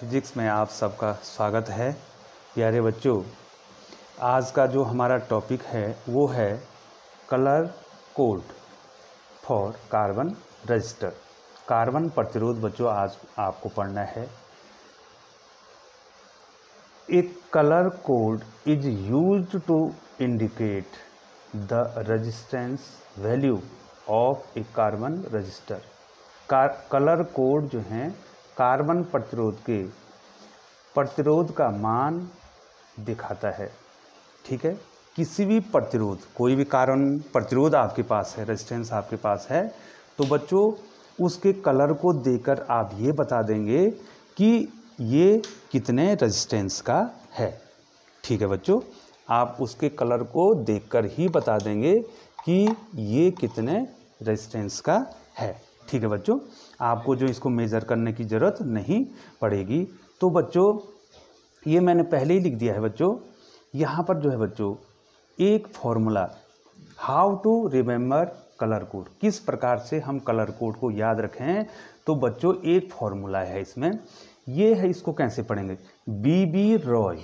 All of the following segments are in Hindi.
फिज़िक्स में आप सबका स्वागत है प्यारे बच्चों आज का जो हमारा टॉपिक है वो है colour code for carbon resistor carbon प्रतिरोध बच्चों आज आपको पढ़ना है एक colour code is use to indicate the resistance value of a carbon resistor colour code जो हैं कार्बन प्रतिरोध के प्रतिरोध का मान दिखाता है ठीक है किसी भी प्रतिरोध कोई भी कारण प्रतिरोध आपके पास है रेजिस्टेंस आपके पास है तो बच्चों उसके कलर को देकर आप ये बता देंगे कि ये कितने रेजिस्टेंस का है ठीक है बच्चों आप उसके कलर को देखकर ही बता देंगे कि ये कितने रेजिस्टेंस का है ठीक है बच्चों आपको जो इसको मेज़र करने की ज़रूरत नहीं पड़ेगी तो बच्चों ये मैंने पहले ही लिख दिया है बच्चों यहाँ पर जो है बच्चों एक formula how to remember colour code किस प्रकार से हम कलर कोड को याद रखें तो बच्चों एक फॉर्मूला है इसमें ये है इसको कैसे पढ़ेंगे बी बी रॉय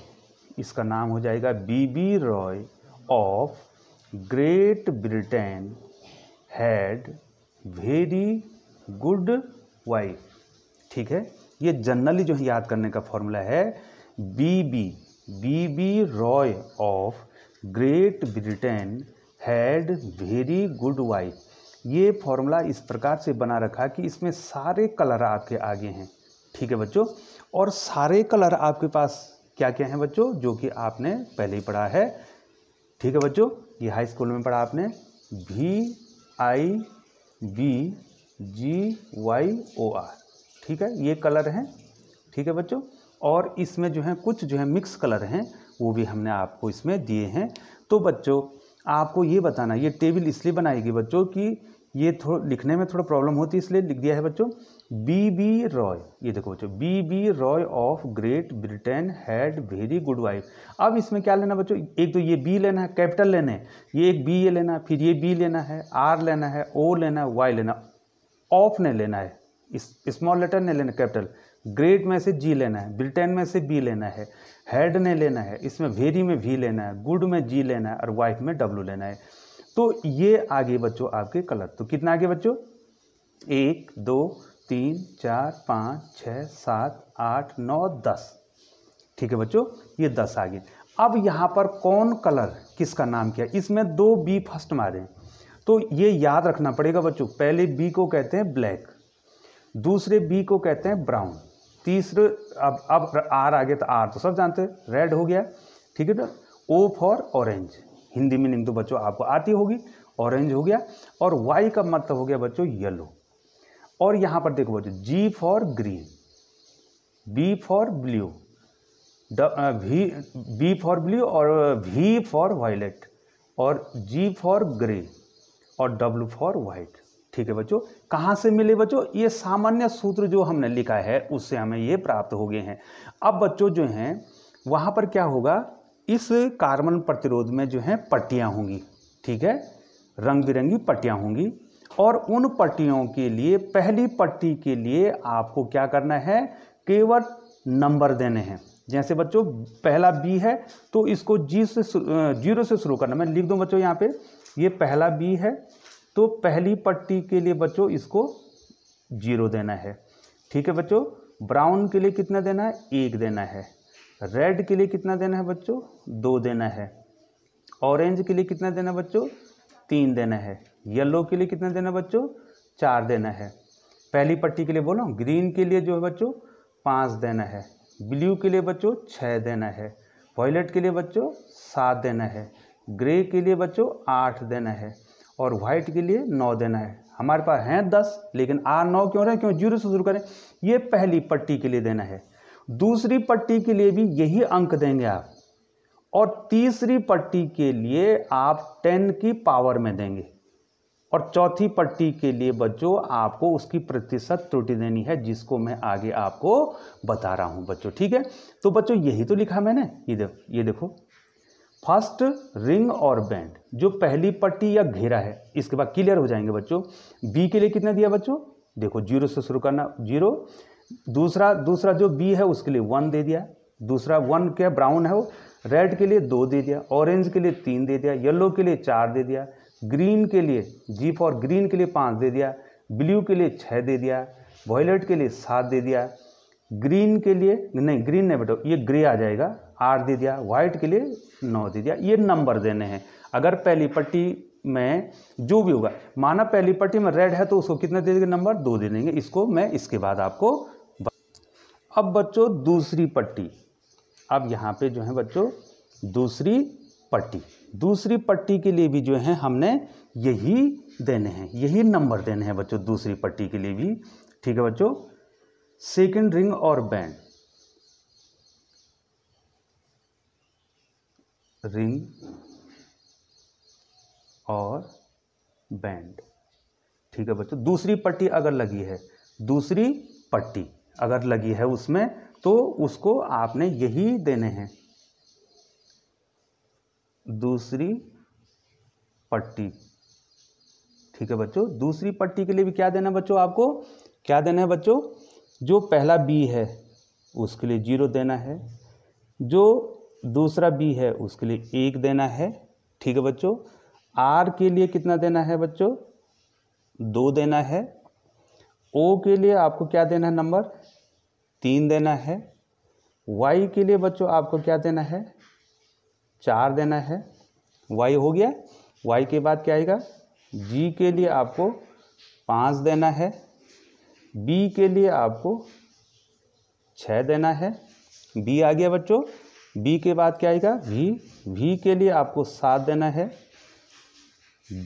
इसका नाम हो जाएगा B B Roy of Great Britain had very good wife ठीक है ये जनरली जो है याद करने का फॉर्मूला है B B B B Roy of Great Britain had very good wife ये फॉर्मूला इस प्रकार से बना रखा कि इसमें सारे कलर आपके आगे हैं ठीक है बच्चों और सारे कलर आपके पास क्या क्या हैं बच्चों जो कि आपने पहले ही पढ़ा है ठीक है बच्चों ये हाई स्कूल में पढ़ा आपने भी I B G Y O R ठीक है ये कलर हैं ठीक है बच्चों और इसमें जो है कुछ जो है मिक्स कलर हैं वो भी हमने आपको इसमें दिए हैं तो बच्चों आपको ये बताना ये टेबल इसलिए बनाएगी बच्चों कि ये थोड़ा लिखने में थोड़ा प्रॉब्लम होती है इसलिए लिख दिया है बच्चों बी बी रॉय ये देखो बच्चों B B Roy of Great Britain had very good wife अब इसमें क्या लेना बच्चों एक तो ये बी लेना है कैपिटल लेना है ये एक बी ये लेना फिर ये बी लेना है आर लेना है ओ लेना है वाई लेना ऑफ ने लेना है स्मॉल लेटर ने लेना कैपिटल ग्रेट में से जी लेना है ब्रिटेन में से बी लेना है हेड ने लेना है इसमें वेरी में वी लेना है गुड में जी लेना है और वाइफ में डब्लू लेना है तो ये आगे बच्चों आपके कलर तो कितना आगे बच्चों एक दो तीन चार पाँच छः सात आठ नौ दस ठीक है बच्चों ये दस आगे अब यहाँ पर कौन कलर किसका नाम किया इसमें दो बी फर्स्ट मारे तो ये याद रखना पड़ेगा बच्चों पहले बी को कहते हैं ब्लैक दूसरे बी को कहते हैं ब्राउन तीसरे अब अब आर आ गया तो आर तो सब जानते हैं रेड हो गया ठीक है ना O for orange Hindi meaning तो बच्चों आपको आती होगी ऑरेंज हो गया और वाई का मतलब हो गया बच्चों येलो और यहाँ पर देखो बच्चों G for green B for blue B for blue और वी फॉर वायलेट और जी फॉर ग्रे और W फॉर वाइट ठीक है बच्चों कहाँ से मिले बच्चों ये सामान्य सूत्र जो हमने लिखा है उससे हमें ये प्राप्त हो गए हैं अब बच्चों जो हैं वहाँ पर क्या होगा इस कार्बन प्रतिरोध में जो है पट्टियाँ होंगी ठीक है रंग बिरंगी पट्टियाँ होंगी और उन पट्टियों के लिए पहली पट्टी के लिए आपको क्या करना है केवल नंबर देने हैं जैसे बच्चों पहला बी है तो इसको जी से जीरो से शुरू करना मैं लिख दूँ बच्चों यहाँ पे ये पहला बी है तो पहली पट्टी के लिए बच्चों इसको जीरो देना है ठीक है बच्चों ब्राउन के लिए कितना देना है एक देना है रेड के लिए कितना देना है बच्चों दो देना है ऑरेंज के लिए कितना देना बच्चों तीन देना है येलो के लिए कितना देना बच्चों चार देना है पहली पट्टी के लिए बोलो ग्रीन के लिए जो है बच्चों पाँच देना है ब्लू के लिए बच्चों छः देना है वॉयलेट के लिए बच्चों सात देना है ग्रे के लिए बच्चों आठ देना है और वाइट के लिए नौ देना है हमारे पास हैं दस लेकिन आर नौ क्यों रहे क्यों जीरो से शुरू करें ये पहली पट्टी के लिए देना है दूसरी पट्टी के लिए भी यही अंक देंगे आप और तीसरी पट्टी के लिए आप टेन की पावर में देंगे और चौथी पट्टी के लिए बच्चों आपको उसकी प्रतिशत त्रुटि देनी है जिसको मैं आगे आपको बता रहा हूँ बच्चों ठीक है तो बच्चों यही तो लिखा मैंने ये देखो ये देखो फर्स्ट रिंग और बैंड जो पहली पट्टी या घेरा है इसके बाद क्लियर हो जाएंगे बच्चों बी के लिए कितना दिया बच्चों देखो जीरो से शुरू करना जीरो दूसरा दूसरा जो बी है उसके लिए वन दे दिया दूसरा वन क्या ब्राउन है वो रेड के लिए दो दे दिया ऑरेंज के लिए तीन दे दिया येलो के लिए चार दे दिया ग्रीन के लिए जी फॉर ग्रीन के लिए पाँच दे दिया ब्लू के लिए छः दे दिया वॉयलेट के लिए सात दे दिया ग्रीन के लिए नहीं ग्रीन नहीं बेटो ये ग्रे आ जाएगा आठ दे दिया वाइट के लिए नौ दे दिया ये नंबर देने हैं अगर पहली पट्टी में जो भी होगा माना पहली पट्टी में रेड है तो उसको कितने दे देंगे नंबर दो दे देंगे इसको मैं इसके बाद आपको अब बच्चों दूसरी पट्टी अब यहाँ पे जो है बच्चों दूसरी पट्टी दूसरी पट्टी के लिए भी जो है हमने यही देने हैं यही नंबर देने हैं बच्चों दूसरी पट्टी के लिए भी ठीक है बच्चों सेकंड रिंग और बैंड रिंग और बैंड ठीक है बच्चों दूसरी पट्टी अगर लगी है दूसरी पट्टी अगर लगी है उसमें तो उसको आपने यही देने हैं दूसरी पट्टी ठीक है बच्चों दूसरी पट्टी के लिए भी क्या देना है बच्चों आपको क्या देना है बच्चों जो पहला बी है उसके लिए जीरो देना है जो दूसरा बी है उसके लिए एक देना है ठीक है बच्चों आर के लिए कितना देना है बच्चों दो देना है ओ के लिए आपको क्या देना है नंबर तीन देना है वाई के लिए बच्चों आपको क्या देना है चार देना है वाई हो गया वाई के बाद क्या आएगा जी के लिए आपको पाँच देना है बी के लिए आपको छः देना है बी आ गया बच्चों बी के बाद क्या आएगा वी वी के लिए आपको सात देना है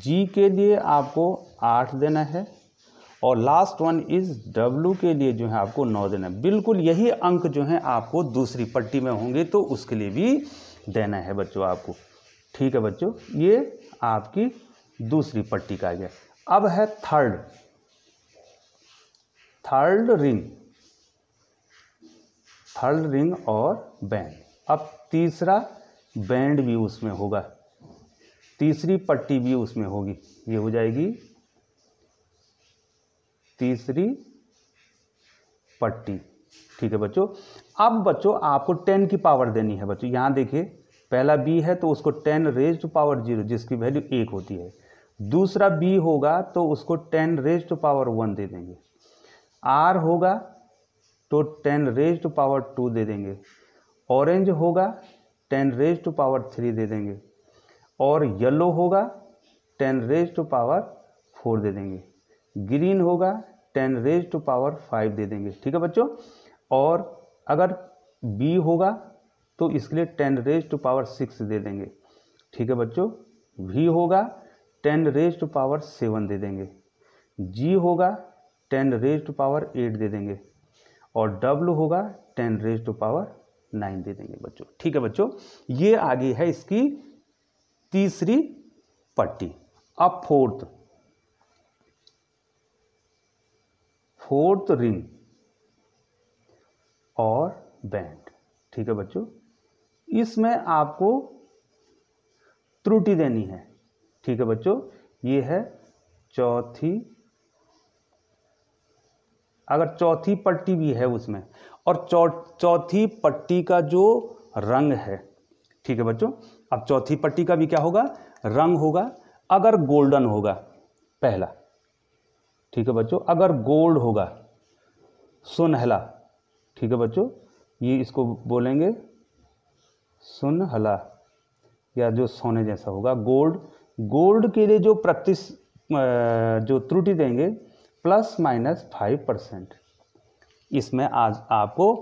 जी के लिए आपको आठ देना है और लास्ट वन इज़ डब्ल्यू के लिए जो है आपको नौ देना है बिल्कुल यही अंक जो है आपको दूसरी पट्टी में होंगे तो उसके लिए भी देना है बच्चों आपको ठीक है बच्चों ये आपकी दूसरी पट्टी का आ गया अब है third third ring third ring और बैंड अब तीसरा बैंड भी उसमें होगा तीसरी पट्टी भी उसमें होगी ये हो जाएगी तीसरी पट्टी ठीक है बच्चों अब बच्चों आपको टेन की पावर देनी है बच्चों यहाँ देखिए पहला बी है तो उसको ten raise to power zero जिसकी वैल्यू एक होती है दूसरा बी होगा तो उसको ten raise to power one दे देंगे आर होगा तो ten raise to power two दे देंगे ऑरेंज होगा ten raise to power three दे देंगे और येलो होगा ten raise to power four दे देंगे ग्रीन होगा ten raise to power five दे देंगे ठीक है बच्चों और अगर बी होगा तो इसके लिए ten raise to power six दे देंगे ठीक है बच्चों वी होगा ten raise to power seven दे देंगे जी होगा ten raise to power eight दे देंगे और डब्ल्यू होगा ten raise to power nine दे देंगे बच्चों ठीक है बच्चों ये आगे है इसकी तीसरी पट्टी अब फोर्थ फोर्थ रिंग और बैंड ठीक है बच्चों इसमें आपको त्रुटि देनी है ठीक है बच्चों ये है चौथी अगर चौथी पट्टी भी है उसमें और चौथी पट्टी का जो रंग है ठीक है बच्चों अब चौथी पट्टी का भी क्या होगा रंग होगा अगर गोल्डन होगा पहला ठीक है बच्चों अगर गोल्ड होगा सुनहला ठीक है बच्चों ये इसको बोलेंगे सुनहला या जो सोने जैसा होगा गोल्ड गोल्ड के लिए जो प्रति जो त्रुटि देंगे प्लस माइनस फाइव परसेंट इसमें आज आपको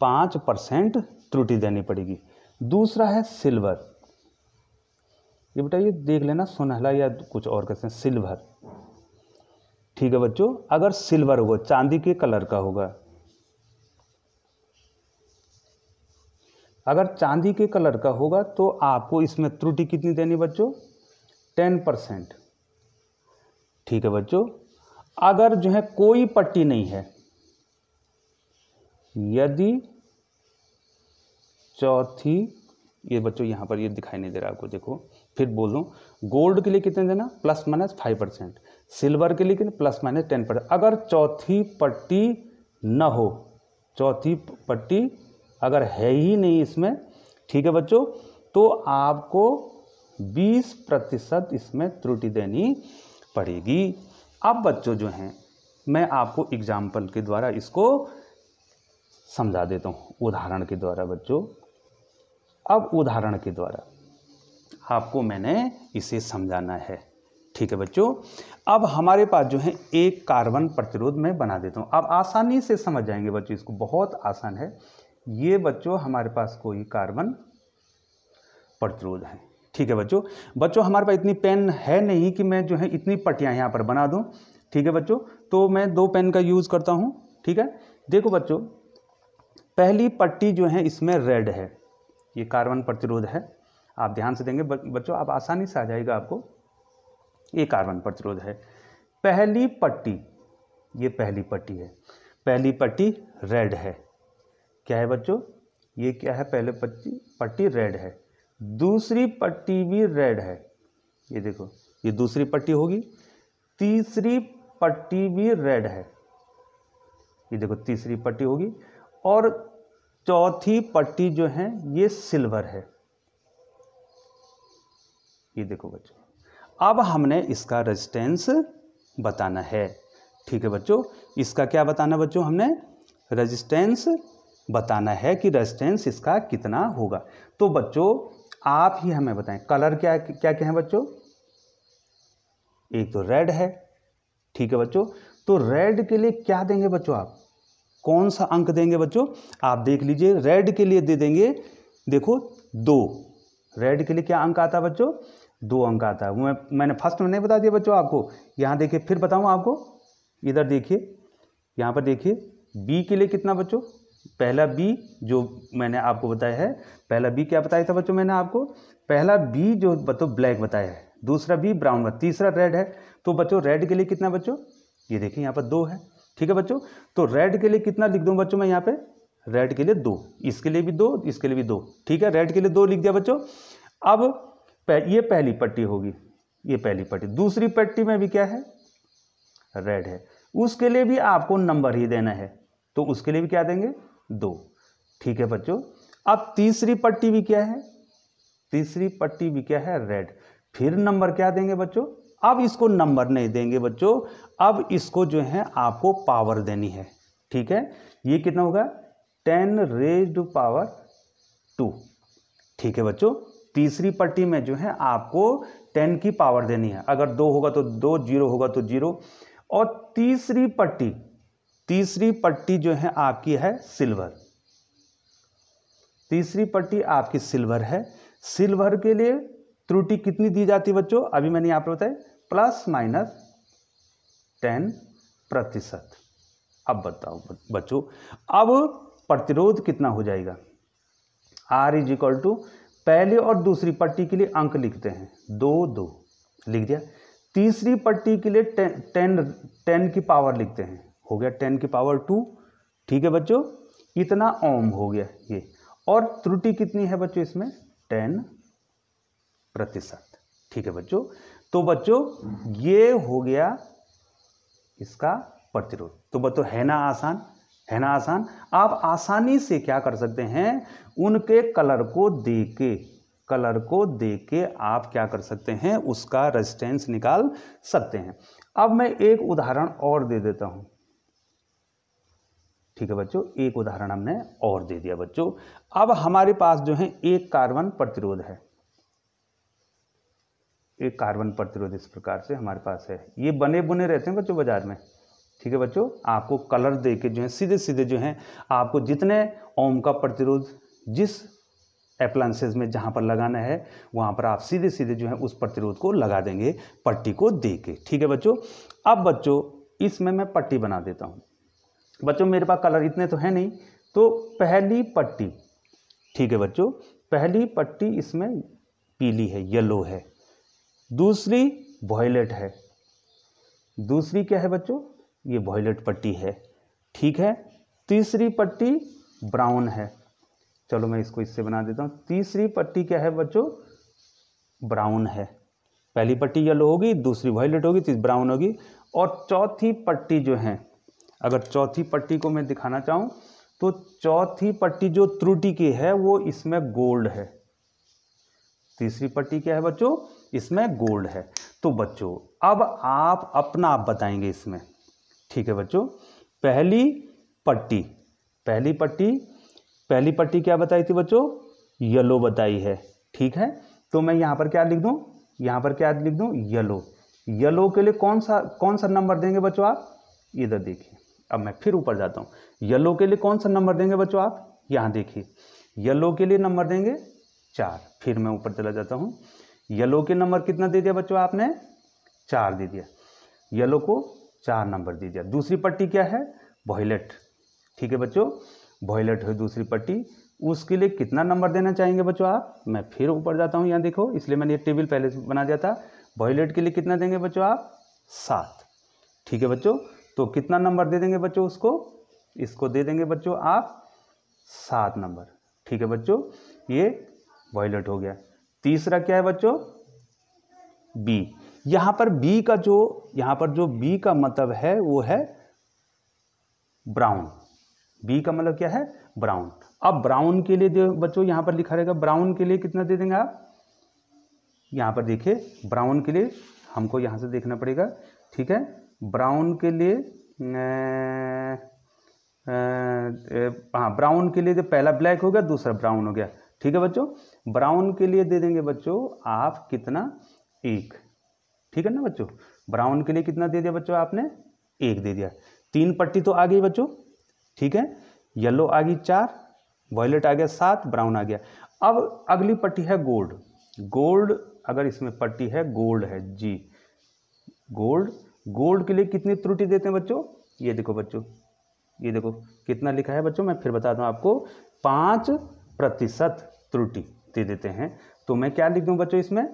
पाँच परसेंट त्रुटि देनी पड़ेगी दूसरा है सिल्वर ये बेटा ये देख लेना सुनहला या कुछ और कहते हैं सिल्वर ठीक है बच्चों अगर सिल्वर होगा चांदी के कलर का होगा अगर चांदी के कलर का होगा तो आपको इसमें त्रुटि कितनी देनी बच्चों टेन परसेंट ठीक है बच्चों अगर जो है कोई पट्टी नहीं है यदि चौथी ये बच्चों यहाँ पर ये दिखाई नहीं दे रहा आपको देखो फिर बोल दूँ गोल्ड के लिए कितने देना plus minus five percent silver के लिए कितने प्लस माइनस टेन परसेंट अगर चौथी पट्टी न हो चौथी पट्टी अगर है ही नहीं इसमें ठीक है बच्चों तो आपको बीस प्रतिशत इसमें त्रुटि देनी पड़ेगी अब बच्चों जो हैं मैं आपको एग्जाम्पल के द्वारा इसको समझा देता हूँ उदाहरण के द्वारा बच्चों अब उदाहरण के द्वारा आपको मैंने इसे समझाना है ठीक है बच्चों अब हमारे पास जो है एक कार्बन प्रतिरोध मैं बना देता हूँ अब आसानी से समझ जाएंगे बच्चों इसको बहुत आसान है ये बच्चों हमारे पास कोई कार्बन प्रतिरोध है ठीक है बच्चों बच्चों हमारे पास इतनी पेन है नहीं कि मैं जो है इतनी पट्टियाँ यहाँ पर बना दूँ ठीक है बच्चों तो मैं दो पेन का यूज़ करता हूँ ठीक है देखो बच्चों पहली पट्टी जो है इसमें रेड है ये कार्बन प्रतिरोध है आप ध्यान से देंगे बच्चों आप आसानी से आ जाएगा आपको ये कार्बन प्रतिरोध है पहली पट्टी ये पहली पट्टी है पहली पट्टी रेड है क्या है बच्चों ये क्या है पहले पट्टी पट्टी रेड है दूसरी पट्टी भी रेड है ये देखो ये दूसरी पट्टी होगी तीसरी पट्टी भी रेड है ये देखो तीसरी पट्टी होगी और चौथी पट्टी जो है ये सिल्वर है ये देखो बच्चों अब हमने इसका रेजिस्टेंस बताना है ठीक है बच्चों इसका क्या बताना बच्चों हमने रेजिस्टेंस बताना है कि रेजिस्टेंस इसका कितना होगा तो बच्चों आप ही हमें बताएं कलर क्या क्या क्या है बच्चों एक तो रेड है ठीक है बच्चों तो रेड के लिए क्या देंगे बच्चों आप कौन सा अंक देंगे बच्चों आप देख लीजिए रेड के लिए दे देंगे देखो दो रेड के लिए क्या अंक आता है बच्चों दो अंक आता है मैं मैंने फर्स्ट में नहीं बता दिया बच्चों आपको यहाँ देखिए फिर बताऊँ आपको इधर देखिए यहाँ पर देखिए बी के लिए कितना बच्चों पहला बी जो मैंने आपको बताया है पहला बी क्या बताया था बच्चों मैंने आपको पहला बी जो बच्चों ब्लैक बताया है दूसरा बी ब्राउन तीसरा रेड है तो बच्चों रेड के लिए कितना बच्चों ये देखिए यहाँ पर दो है ठीक है बच्चों तो रेड के लिए कितना लिख दूँ बच्चों मैं यहाँ पे रेड के लिए दो इसके लिए भी दो इसके लिए भी दो ठीक है रेड के लिए दो लिख दिया बच्चों अब ये पहली पट्टी होगी ये पहली पट्टी दूसरी पट्टी में भी क्या है रेड है उसके लिए भी आपको नंबर ही देना है तो उसके लिए भी क्या देंगे दो ठीक है बच्चों अब तीसरी पट्टी भी क्या है तीसरी पट्टी भी क्या है रेड फिर नंबर क्या देंगे बच्चों अब इसको नंबर नहीं देंगे बच्चों अब इसको जो है आपको पावर देनी है ठीक है ये कितना होगा ten raise to power two ठीक है बच्चों तीसरी पट्टी में जो है आपको टेन की पावर देनी है अगर दो होगा तो दो जीरो होगा तो जीरो और तीसरी पट्टी तीसरी पट्टी जो है आपकी है सिल्वर तीसरी पट्टी आपकी सिल्वर है सिल्वर के लिए त्रुटि कितनी दी जाती है बच्चों अभी मैंने यहां पर बताया प्लस माइनस टेन प्रतिशत अब बताओ बच्चों अब प्रतिरोध कितना हो जाएगा आर इज इक्वल टू पहले और दूसरी पट्टी के लिए अंक लिखते हैं दो दो लिख दिया तीसरी पट्टी के लिए टेन टेन की पावर लिखते हैं हो गया टेन की पावर टू ठीक है बच्चों इतना ओम हो गया ये और त्रुटि कितनी है बच्चों इसमें टेन प्रतिशत ठीक है बच्चों तो बच्चों ये हो गया इसका प्रतिरोध तो बच्चों है ना आसान है ना आसान आप आसानी से क्या कर सकते हैं उनके कलर को दे के कलर को दे के आप क्या कर सकते हैं उसका रेजिस्टेंस निकाल सकते हैं अब मैं एक उदाहरण और दे देता हूं ठीक है बच्चों एक उदाहरण हमने और दे दिया बच्चों अब हमारे पास जो है एक कार्बन प्रतिरोध है तो ये कार्बन प्रतिरोध इस प्रकार से हमारे पास है ये बने बुने रहते हैं बच्चों बाजार में ठीक है बच्चों आपको कलर दे के जो है सीधे सीधे जो है आपको जितने ओम का प्रतिरोध जिस एप्लांसेज में जहाँ पर लगाना है वहाँ पर आप सीधे सीधे जो है उस प्रतिरोध को लगा देंगे पट्टी को दे के ठीक है बच्चों अब बच्चों इसमें मैं पट्टी बना देता हूँ बच्चों मेरे पास कलर इतने तो है नहीं तो पहली पट्टी ठीक है बच्चों पहली पट्टी इसमें पीली है येलो है दूसरी वॉयलेट है दूसरी क्या है बच्चों ये वॉयलेट पट्टी है ठीक है तीसरी पट्टी ब्राउन है चलो मैं इसको इससे बना देता हूँ तीसरी पट्टी क्या है बच्चों ब्राउन है पहली पट्टी येलो होगी दूसरी वॉयलेट होगी तीसरी ब्राउन होगी और चौथी पट्टी जो है अगर चौथी पट्टी को मैं दिखाना चाहूँ तो चौथी पट्टी जो त्रुटि की है वो इसमें गोल्ड है तीसरी पट्टी क्या है बच्चों इसमें गोल्ड है तो बच्चों अब आप अपना आप बताएंगे इसमें ठीक है बच्चों पहली पट्टी पहली पट्टी पहली पट्टी क्या बताई थी बच्चों येलो बताई है ठीक है तो मैं यहाँ पर क्या लिख दूँ यहाँ पर क्या लिख दूँ येलो येलो के लिए कौन सा कौन सा नंबर देंगे बच्चों आप इधर देखिए अब मैं फिर ऊपर जाता हूँ येलो के लिए कौन सा नंबर देंगे बच्चों आप यहाँ देखिए येलो के लिए नंबर देंगे चार फिर मैं ऊपर चला जाता हूँ येलो के नंबर कितना दे दिया बच्चों आपने चार दे दिया येलो को चार नंबर दे दिया दूसरी पट्टी क्या है वॉयलेट ठीक है बच्चों वॉयलेट है दूसरी पट्टी उसके लिए कितना नंबर देना चाहेंगे बच्चों आप मैं फिर ऊपर जाता हूँ यहाँ देखो इसलिए मैंने ये टेबल पहले से बना दिया था वॉयलेट के लिए कितना देंगे बच्चों आप सात ठीक है बच्चों तो कितना नंबर दे देंगे बच्चों उसको इसको दे देंगे बच्चों आप सात नंबर ठीक है बच्चों ये वॉयलेट हो गया तीसरा क्या है बच्चों बी यहां पर बी का जो यहां पर जो बी का मतलब है वो है ब्राउन बी का मतलब क्या है ब्राउन अब ब्राउन के लिए बच्चों यहां पर लिखा रहेगा ब्राउन के लिए कितना दे देंगे आप यहां पर देखिए ब्राउन के लिए हमको यहां से देखना पड़ेगा ठीक है ब्राउन के लिए अं, अं, हाँ ब्राउन के लिए जो पहला ब्लैक हो गया दूसरा ब्राउन हो गया ठीक है बच्चों ब्राउन के लिए दे देंगे बच्चों आप कितना एक ठीक है ना बच्चों ब्राउन के लिए कितना दे दिया बच्चों आपने एक दे दिया तीन पट्टी तो आ गई बच्चों ठीक है येलो आ गई चार वॉयलेट आ गया सात ब्राउन आ गया अब अगली पट्टी है गोल्ड गोल्ड अगर इसमें पट्टी है गोल्ड है जी गोल्ड गोल्ड के लिए कितनी त्रुटि देते हैं बच्चों ये देखो बच्चों ये देखो कितना लिखा है बच्चों मैं फिर बता दूं आपको पाँच प्रतिशत त्रुटि दे देते हैं तो मैं क्या लिख दूँ बच्चों इसमें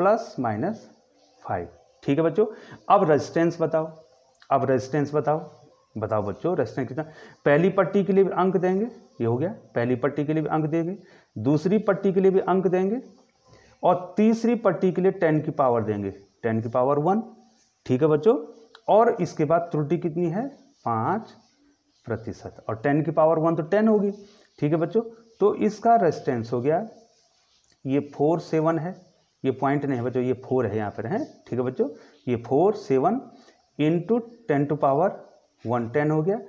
प्लस माइनस फाइव ठीक है बच्चों अब रेजिस्टेंस बताओ अब रेजिस्टेंस बताओ बताओ बच्चों रेजिस्टेंस कितना पहली पट्टी के लिए भी अंक देंगे ये हो गया पहली पट्टी के लिए भी अंक देंगे दूसरी पट्टी के लिए भी अंक देंगे और तीसरी पट्टी के लिए टेन की पावर देंगे टेन की पावर वन ठीक है बच्चों और इसके बाद त्रुटि कितनी है पाँच प्रतिशत और टेन की पावर वन तो टेन होगी ठीक है बच्चों तो इसका रेजिस्टेंस हो गया ये फोर सेवन है ये पॉइंट नहीं है बच्चों ये फोर है यहाँ पर है ठीक है बच्चों ये four seven into ten to power one ten हो गया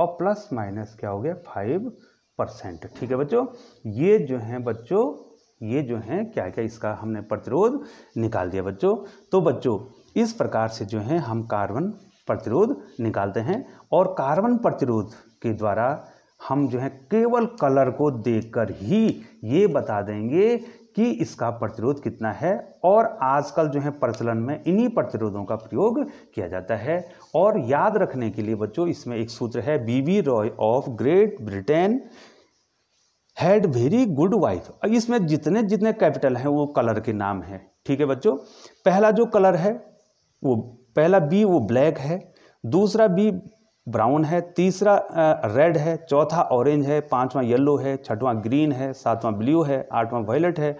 और प्लस माइनस क्या हो गया फाइव परसेंट ठीक है बच्चों ये जो है बच्चों ये जो है क्या क्या इसका हमने प्रतिरोध निकाल दिया बच्चों तो बच्चों इस प्रकार से जो है हम कार्बन प्रतिरोध निकालते हैं और कार्बन प्रतिरोध के द्वारा हम जो है केवल कलर को देखकर ही ये बता देंगे कि इसका प्रतिरोध कितना है और आजकल जो है प्रचलन में इन्हीं प्रतिरोधों का प्रयोग किया जाता है और याद रखने के लिए बच्चों इसमें एक सूत्र है BB Roy of Great Britain had very good wife इसमें जितने जितने कैपिटल हैं वो कलर के नाम हैं ठीक है बच्चों पहला जो कलर है वो पहला बी वो ब्लैक है दूसरा बी ब्राउन है तीसरा रेड है चौथा ऑरेंज है पांचवा येलो है छठवां ग्रीन है सातवां ब्लू है आठवां वायलेट है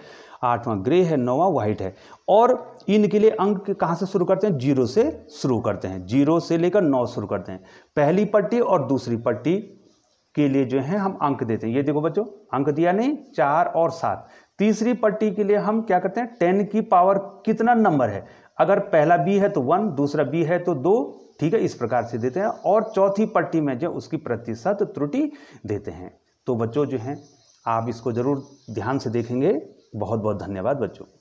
आठवां ग्रे है नौवां वाइट है और इनके लिए अंक कहाँ से शुरू करते हैं जीरो से शुरू करते हैं जीरो से लेकर नौ शुरू करते हैं पहली पट्टी और दूसरी पट्टी के लिए जो है हम अंक देते हैं ये देखो बच्चों अंक दिया नहीं चार और सात तीसरी पट्टी के लिए हम क्या करते हैं टेन की पावर कितना नंबर है अगर पहला बी है तो वन दूसरा बी है तो दो ठीक है इस प्रकार से देते हैं और चौथी पट्टी में जो उसकी प्रतिशत त्रुटि देते हैं तो बच्चों जो हैं आप इसको ज़रूर ध्यान से देखेंगे बहुत बहुत धन्यवाद बच्चों